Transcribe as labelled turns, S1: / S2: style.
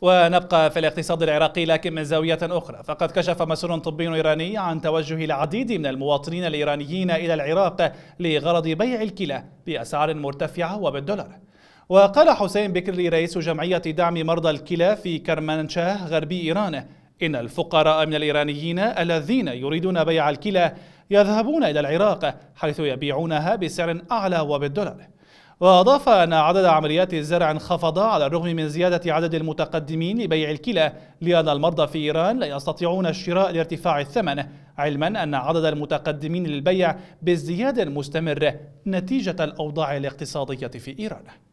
S1: ونبقى في الاقتصاد العراقي لكن من زاوية أخرى فقد كشف مسؤول طبي إيراني عن توجه العديد من المواطنين الإيرانيين إلى العراق لغرض بيع الكلى بأسعار مرتفعة وبالدولار وقال حسين بكري رئيس جمعية دعم مرضى الكلى في كرمانشاه غربي إيران إن الفقراء من الإيرانيين الذين يريدون بيع الكلى يذهبون إلى العراق حيث يبيعونها بسعر أعلى وبالدولار وأضاف أن عدد عمليات الزرع انخفض على الرغم من زيادة عدد المتقدمين لبيع الكلى لأن المرضى في إيران لا يستطيعون الشراء لارتفاع الثمن علما أن عدد المتقدمين للبيع بازدياد مستمر نتيجة الأوضاع الاقتصادية في إيران